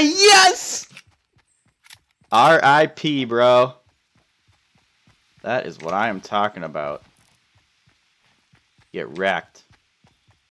yes! R.I.P., bro. That is what I am talking about. Get wrecked.